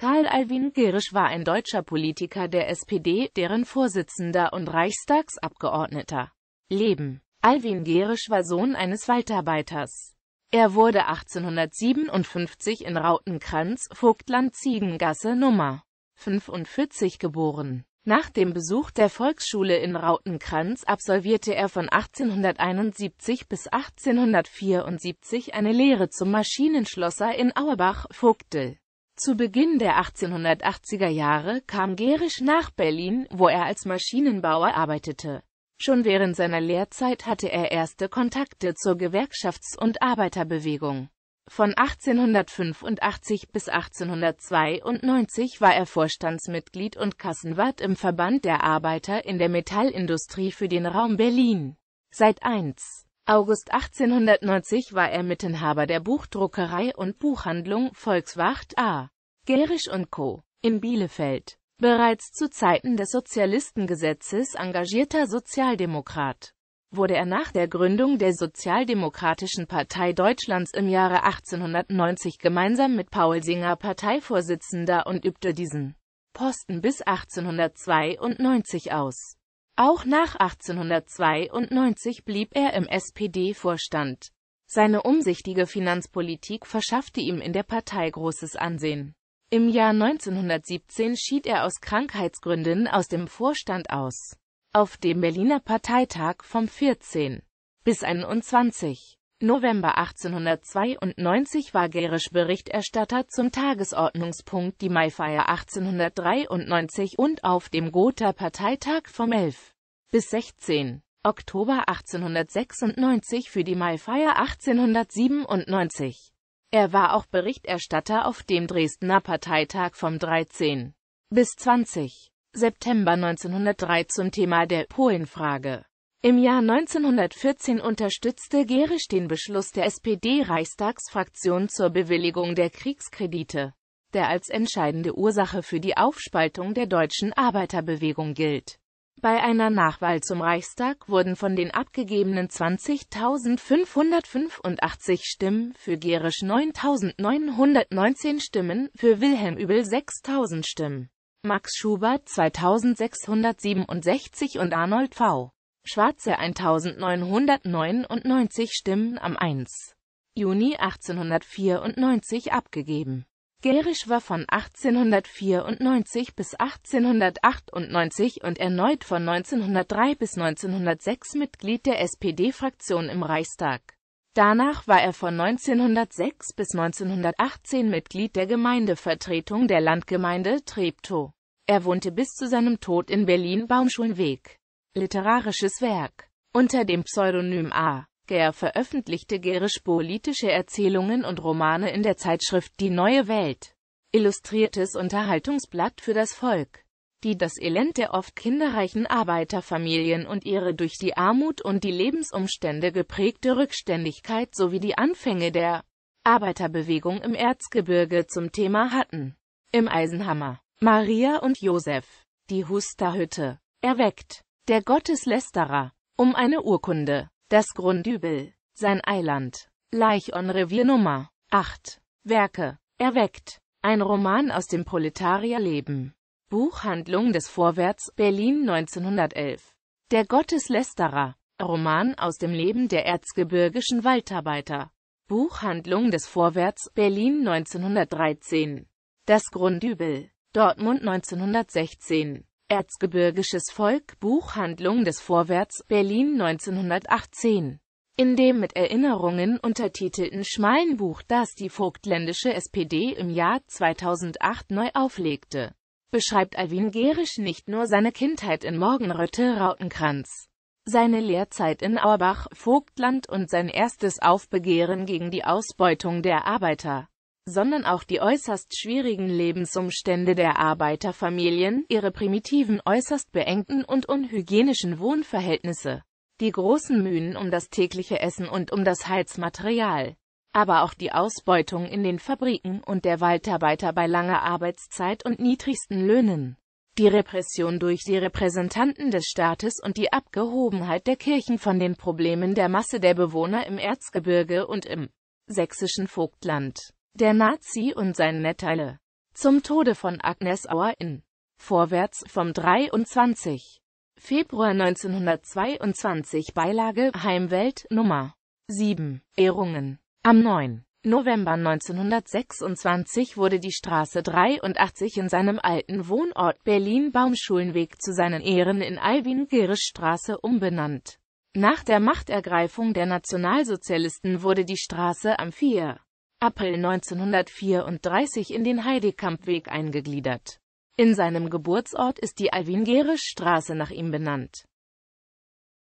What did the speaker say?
Karl Alwin Gerisch war ein deutscher Politiker der SPD, deren Vorsitzender und Reichstagsabgeordneter. Leben Alwin Gerisch war Sohn eines Waldarbeiters. Er wurde 1857 in Rautenkranz, Vogtland Ziegengasse Nummer 45 geboren. Nach dem Besuch der Volksschule in Rautenkranz absolvierte er von 1871 bis 1874 eine Lehre zum Maschinenschlosser in Auerbach, Vogtel. Zu Beginn der 1880er Jahre kam Gerisch nach Berlin, wo er als Maschinenbauer arbeitete. Schon während seiner Lehrzeit hatte er erste Kontakte zur Gewerkschafts- und Arbeiterbewegung. Von 1885 bis 1892 war er Vorstandsmitglied und Kassenwart im Verband der Arbeiter in der Metallindustrie für den Raum Berlin. Seit 1. August 1890 war er Mittenhaber der Buchdruckerei und Buchhandlung Volkswacht A. Gerisch und Co. in Bielefeld. Bereits zu Zeiten des Sozialistengesetzes engagierter Sozialdemokrat wurde er nach der Gründung der Sozialdemokratischen Partei Deutschlands im Jahre 1890 gemeinsam mit Paul Singer Parteivorsitzender und übte diesen Posten bis 1892 aus. Auch nach 1892 blieb er im SPD-Vorstand. Seine umsichtige Finanzpolitik verschaffte ihm in der Partei großes Ansehen. Im Jahr 1917 schied er aus Krankheitsgründen aus dem Vorstand aus. Auf dem Berliner Parteitag vom 14. bis 21. November 1892 war Gerisch Berichterstatter zum Tagesordnungspunkt die Maifeier 1893 und auf dem Gotha Parteitag vom 11. bis 16. Oktober 1896 für die Maifeier 1897. Er war auch Berichterstatter auf dem Dresdner Parteitag vom 13. bis 20. September 1903 zum Thema der Polenfrage. Im Jahr 1914 unterstützte Gerisch den Beschluss der SPD-Reichstagsfraktion zur Bewilligung der Kriegskredite, der als entscheidende Ursache für die Aufspaltung der deutschen Arbeiterbewegung gilt. Bei einer Nachwahl zum Reichstag wurden von den abgegebenen 20.585 Stimmen für Gerisch 9.919 Stimmen, für Wilhelm Übel 6.000 Stimmen, Max Schubert 2.667 und Arnold V. Schwarze 1999 Stimmen am 1. Juni 1894 abgegeben. Gerisch war von 1894 bis 1898 und erneut von 1903 bis 1906 Mitglied der SPD-Fraktion im Reichstag. Danach war er von 1906 bis 1918 Mitglied der Gemeindevertretung der Landgemeinde Treptow. Er wohnte bis zu seinem Tod in Berlin-Baumschulenweg literarisches Werk. Unter dem Pseudonym A. Gehr veröffentlichte Gerisch politische Erzählungen und Romane in der Zeitschrift Die Neue Welt, illustriertes Unterhaltungsblatt für das Volk, die das Elend der oft kinderreichen Arbeiterfamilien und ihre durch die Armut und die Lebensumstände geprägte Rückständigkeit sowie die Anfänge der Arbeiterbewegung im Erzgebirge zum Thema hatten. Im Eisenhammer, Maria und Josef, die Husterhütte, erweckt. Der Gotteslästerer. Um eine Urkunde. Das Grundübel. Sein Eiland. Laichon-Revier Nummer 8. Werke. Erweckt. Ein Roman aus dem Proletarierleben. Buchhandlung des Vorwärts, Berlin 1911. Der Gotteslästerer. Roman aus dem Leben der erzgebirgischen Waldarbeiter. Buchhandlung des Vorwärts, Berlin 1913. Das Grundübel. Dortmund 1916. Erzgebirgisches Volk, Buchhandlung des Vorwärts, Berlin 1918. In dem mit Erinnerungen untertitelten schmalen Buch, das die vogtländische SPD im Jahr 2008 neu auflegte, beschreibt Alwin Gerisch nicht nur seine Kindheit in Morgenrötte Rautenkranz, seine Lehrzeit in Auerbach, Vogtland und sein erstes Aufbegehren gegen die Ausbeutung der Arbeiter sondern auch die äußerst schwierigen Lebensumstände der Arbeiterfamilien, ihre primitiven, äußerst beengten und unhygienischen Wohnverhältnisse, die großen Mühen um das tägliche Essen und um das Heizmaterial, aber auch die Ausbeutung in den Fabriken und der Waldarbeiter bei langer Arbeitszeit und niedrigsten Löhnen. Die Repression durch die Repräsentanten des Staates und die Abgehobenheit der Kirchen von den Problemen der Masse der Bewohner im Erzgebirge und im sächsischen Vogtland. Der Nazi und sein Netteile. Zum Tode von Agnes Auer in Vorwärts vom 23. Februar 1922 Beilage Heimwelt Nummer 7 Ehrungen Am 9. November 1926 wurde die Straße 83 in seinem alten Wohnort Berlin-Baumschulenweg zu seinen Ehren in Alwin-Gerisch-Straße umbenannt. Nach der Machtergreifung der Nationalsozialisten wurde die Straße am 4. April 1934 in den Heidekampfweg eingegliedert. In seinem Geburtsort ist die Alwingerisch-Straße nach ihm benannt.